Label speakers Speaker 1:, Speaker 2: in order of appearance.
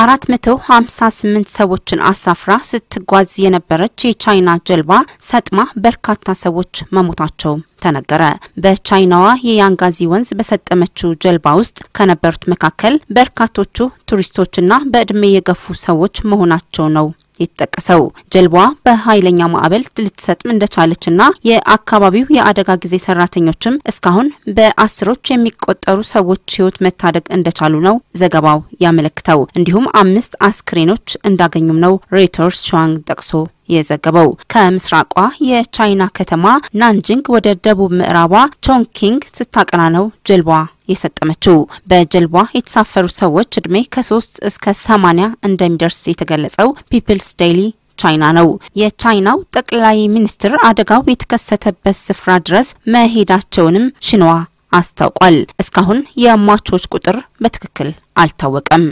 Speaker 1: አራት መቶ ሀምሳ ስምንት ሰዎችን አሳፍራ ስትጓዝ የነበረች የቻይና ጀልባ ሰጥማ በርካታ ሰዎች መሞታቸው ተነገረ። በቻይናዋ የያንጋዚ ወንዝ በሰጠመችው ጀልባ ውስጥ ከነበሩት መካከል በርካቶቹ ቱሪስቶችና በዕድሜ የገፉ ሰዎች መሆናቸው ነው ይጠቀሰው። ጀልባዋ በኃይለኛ ማዕበል ልትሰጥም እንደቻለችና የአካባቢው የአደጋ ጊዜ ሰራተኞችም እስካሁን በአስሮች የሚቆጠሩ ሰዎች ህይወት መታደግ እንደቻሉ ነው ዘገባው ያመለክተው። እንዲሁም አምስት አስክሬኖች እንዳገኙም ነው ሮይተርስ ሸዋንግ ጠቅሶ የዘገበው። ከምስራቋ የቻይና ከተማ ናንጂንግ ወደ ደቡብ ምዕራቧ ቾንኪንግ ስታቀና ነው ጀልባዋ የሰጠመችው በጀልባ የተሳፈሩ ሰዎች እድሜ ከሶስት እስከ ሰማኒያ እንደሚደርስ የተገለጸው ፒፕልስ ዴይሊ ቻይና ነው። የቻይናው ጠቅላይ ሚኒስትር አደጋው የተከሰተበት ስፍራ ድረስ መሄዳቸውንም ሽንዋ አስታውቋል። እስካሁን የሟቾች ቁጥር በትክክል አልታወቀም።